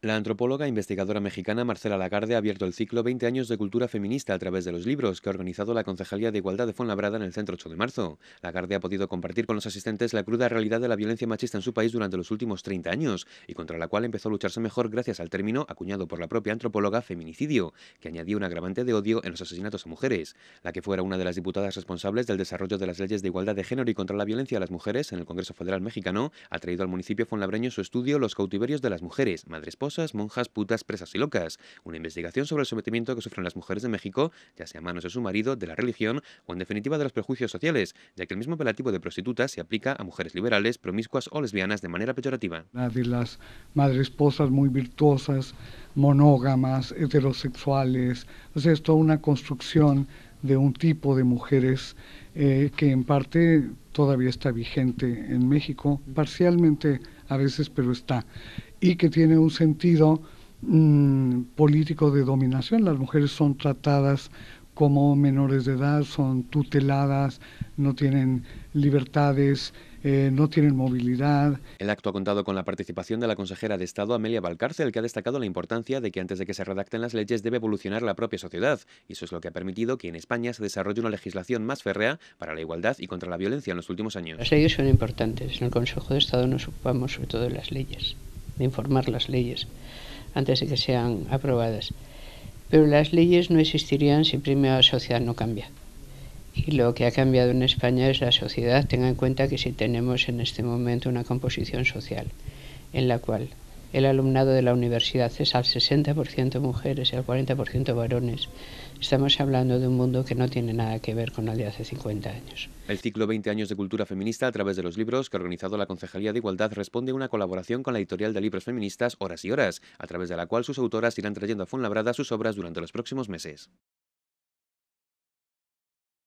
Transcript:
La antropóloga e investigadora mexicana Marcela Lagarde ha abierto el ciclo 20 años de cultura feminista a través de los libros que ha organizado la Concejalía de Igualdad de Fuenlabrada en el Centro 8 de marzo. Lagarde ha podido compartir con los asistentes la cruda realidad de la violencia machista en su país durante los últimos 30 años y contra la cual empezó a lucharse mejor gracias al término acuñado por la propia antropóloga feminicidio, que añadió un agravante de odio en los asesinatos a mujeres. La que fuera una de las diputadas responsables del desarrollo de las leyes de igualdad de género y contra la violencia a las mujeres en el Congreso Federal Mexicano ha traído al municipio fonlabreño su estudio Los cautiverios de las mujeres, Madres esposa monjas, putas, presas y locas. Una investigación sobre el sometimiento que sufren las mujeres de México, ya sea a manos de su marido, de la religión o en definitiva de los prejuicios sociales, ya que el mismo apelativo de prostituta se aplica a mujeres liberales, promiscuas o lesbianas de manera peyorativa. La de las madres esposas muy virtuosas, monógamas, heterosexuales, o sea, es toda una construcción de un tipo de mujeres eh, que en parte todavía está vigente en México, parcialmente a veces, pero está, y que tiene un sentido mm, político de dominación. Las mujeres son tratadas como menores de edad, son tuteladas, no tienen libertades, eh, no tienen movilidad. El acto ha contado con la participación de la consejera de Estado Amelia Valcárcel, que ha destacado la importancia de que antes de que se redacten las leyes debe evolucionar la propia sociedad, y eso es lo que ha permitido que en España se desarrolle una legislación más férrea para la igualdad y contra la violencia en los últimos años. Las leyes son importantes. En el Consejo de Estado nos ocupamos sobre todo de las leyes, de informar las leyes antes de que sean aprobadas. Pero las leyes no existirían si primero la sociedad no cambia. Y lo que ha cambiado en España es la sociedad. Tenga en cuenta que si tenemos en este momento una composición social en la cual el alumnado de la universidad es al 60% mujeres y al 40% varones. Estamos hablando de un mundo que no tiene nada que ver con el de hace 50 años. El ciclo 20 años de cultura feminista a través de los libros que ha organizado la Concejalía de Igualdad responde a una colaboración con la editorial de libros feministas Horas y Horas, a través de la cual sus autoras irán trayendo a Fuenlabrada sus obras durante los próximos meses.